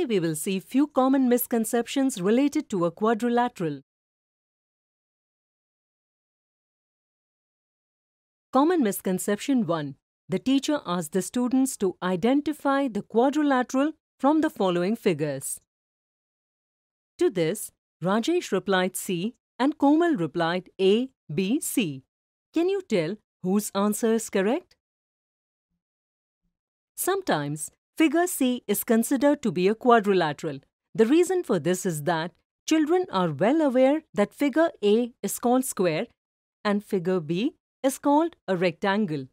Today we will see few common misconceptions related to a quadrilateral. Common misconception 1. The teacher asks the students to identify the quadrilateral from the following figures. To this, Rajesh replied C and Komal replied A, B, C. Can you tell whose answer is correct? Sometimes Figure C is considered to be a quadrilateral. The reason for this is that children are well aware that figure A is called square and figure B is called a rectangle.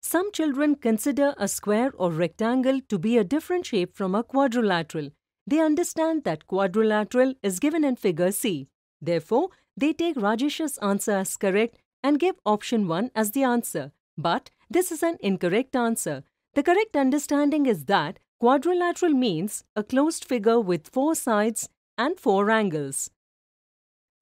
Some children consider a square or rectangle to be a different shape from a quadrilateral. They understand that quadrilateral is given in figure C. Therefore, they take Rajesh's answer as correct and give option 1 as the answer. But this is an incorrect answer the correct understanding is that quadrilateral means a closed figure with four sides and four angles.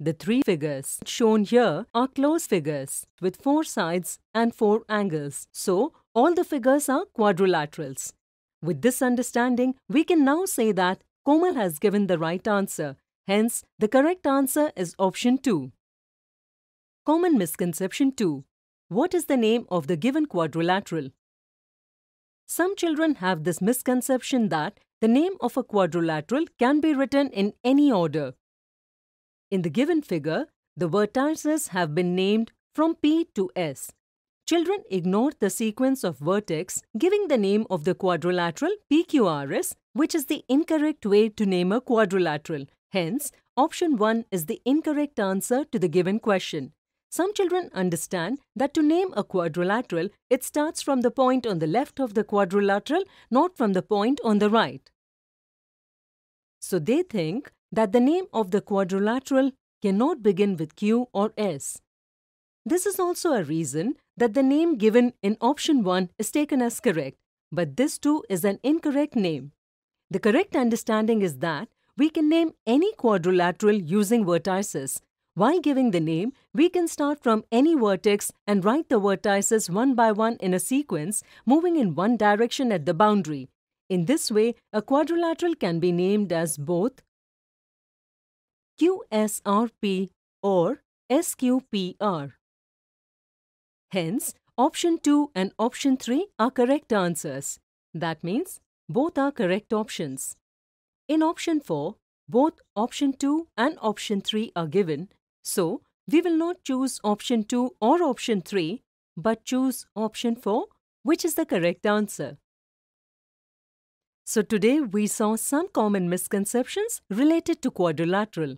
The three figures shown here are closed figures with four sides and four angles. So, all the figures are quadrilaterals. With this understanding, we can now say that Komal has given the right answer. Hence, the correct answer is option 2. Common misconception 2. What is the name of the given quadrilateral? Some children have this misconception that the name of a quadrilateral can be written in any order. In the given figure, the vertices have been named from P to S. Children ignore the sequence of vertex, giving the name of the quadrilateral PQRS, which is the incorrect way to name a quadrilateral. Hence, option 1 is the incorrect answer to the given question. Some children understand that to name a quadrilateral, it starts from the point on the left of the quadrilateral, not from the point on the right. So they think that the name of the quadrilateral cannot begin with Q or S. This is also a reason that the name given in option 1 is taken as correct, but this too is an incorrect name. The correct understanding is that we can name any quadrilateral using vertices, by giving the name, we can start from any vertex and write the vertices one by one in a sequence, moving in one direction at the boundary. In this way, a quadrilateral can be named as both QSRP or SQPR. Hence, option 2 and option 3 are correct answers. That means both are correct options. In option 4, both option 2 and option 3 are given so, we will not choose option 2 or option 3, but choose option 4, which is the correct answer. So today we saw some common misconceptions related to quadrilateral.